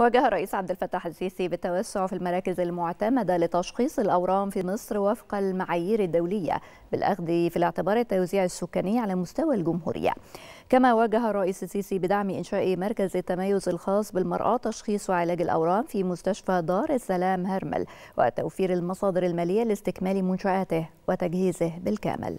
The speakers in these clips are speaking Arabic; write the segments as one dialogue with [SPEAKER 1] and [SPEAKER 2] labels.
[SPEAKER 1] واجه الرئيس عبد الفتاح السيسي بالتوسع في المراكز المعتمدة لتشخيص الأورام في مصر وفق المعايير الدولية بالأخذ في الاعتبار التوزيع السكاني على مستوى الجمهورية كما واجه الرئيس السيسي بدعم إنشاء مركز التميز الخاص بالمرأة تشخيص وعلاج الأورام في مستشفى دار السلام هرمل وتوفير المصادر المالية لاستكمال منشآته وتجهيزه بالكامل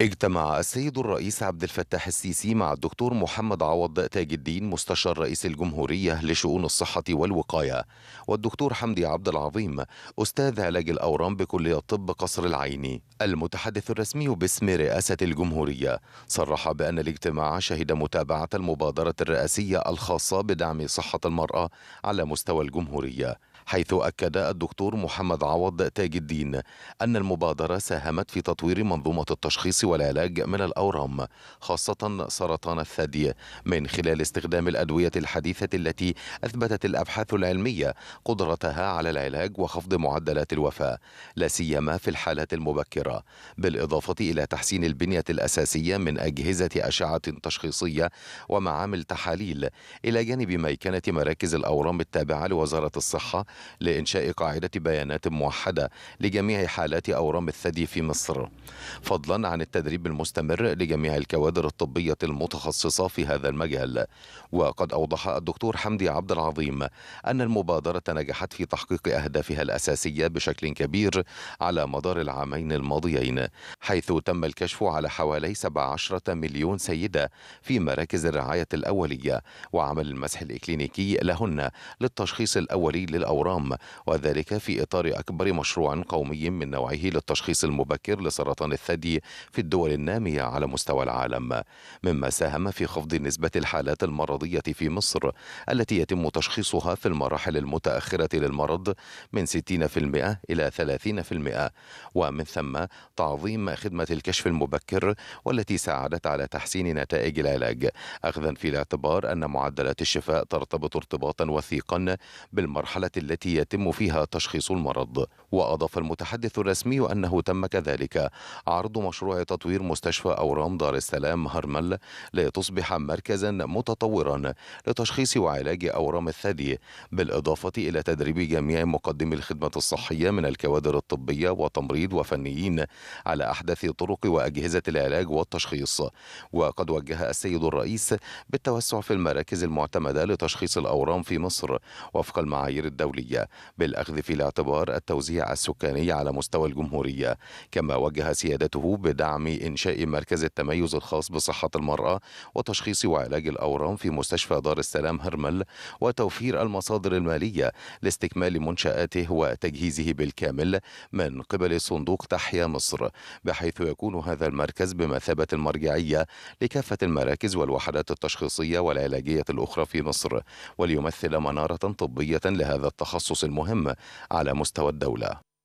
[SPEAKER 2] اجتمع السيد الرئيس عبد الفتاح السيسي مع الدكتور محمد عوض تاج الدين مستشار رئيس الجمهورية لشؤون الصحة والوقاية والدكتور حمدي عبد العظيم أستاذ علاج الأورام بكلية طب قصر العيني المتحدث الرسمي باسم رئاسة الجمهورية صرح بأن الاجتماع شهد متابعة المبادرة الرئاسية الخاصة بدعم صحة المرأة على مستوى الجمهورية حيث أكد الدكتور محمد عوض تاج الدين أن المبادرة ساهمت في تطوير منظومة التشخيص والعلاج من الأورام خاصة سرطان الثدي من خلال استخدام الأدوية الحديثة التي أثبتت الأبحاث العلمية قدرتها على العلاج وخفض معدلات الوفاة لا سيما في الحالات المبكرة بالإضافة إلى تحسين البنية الأساسية من أجهزة أشعة تشخيصية ومعامل تحاليل إلى جانب ميكنة مراكز الأورام التابعة لوزارة الصحة لإنشاء قاعدة بيانات موحدة لجميع حالات أورام الثدي في مصر فضلا عن التدريب المستمر لجميع الكوادر الطبية المتخصصة في هذا المجال وقد أوضح الدكتور حمدي عبد العظيم أن المبادرة نجحت في تحقيق أهدافها الأساسية بشكل كبير على مدار العامين الماضيين حيث تم الكشف على حوالي 17 مليون سيدة في مراكز الرعاية الأولية وعمل المسح الإكلينيكي لهن للتشخيص الأولي للأورام الغرام وذلك في إطار أكبر مشروع قومي من نوعه للتشخيص المبكر لسرطان الثدي في الدول النامية على مستوى العالم مما ساهم في خفض نسبة الحالات المرضية في مصر التي يتم تشخيصها في المراحل المتأخرة للمرض من 60% إلى 30% ومن ثم تعظيم خدمة الكشف المبكر والتي ساعدت على تحسين نتائج العلاج أخذا في الاعتبار أن معدلات الشفاء ترتبط ارتباطا وثيقا بالمرحلة التي التي يتم فيها تشخيص المرض وأضاف المتحدث الرسمي أنه تم كذلك عرض مشروع تطوير مستشفى أورام دار السلام هرمل لتصبح مركزا متطورا لتشخيص وعلاج أورام الثدي بالإضافة إلى تدريب جميع مقدمي الخدمة الصحية من الكوادر الطبية وتمريض وفنيين على أحدث طرق وأجهزة العلاج والتشخيص وقد وجه السيد الرئيس بالتوسع في المراكز المعتمدة لتشخيص الأورام في مصر وفق المعايير الدولية السكانية بالأخذ في الاعتبار التوزيع السكاني على مستوى الجمهورية كما وجه سيادته بدعم إنشاء مركز التميز الخاص بصحة المرأة وتشخيص وعلاج الأورام في مستشفى دار السلام هرمل وتوفير المصادر المالية لاستكمال منشآته وتجهيزه بالكامل من قبل صندوق تحيا مصر بحيث يكون هذا المركز بمثابة المرجعية لكافة المراكز والوحدات التشخيصية والعلاجية الأخرى في مصر وليمثل منارة طبية لهذا التخصص التخصص المهم على مستوى الدولة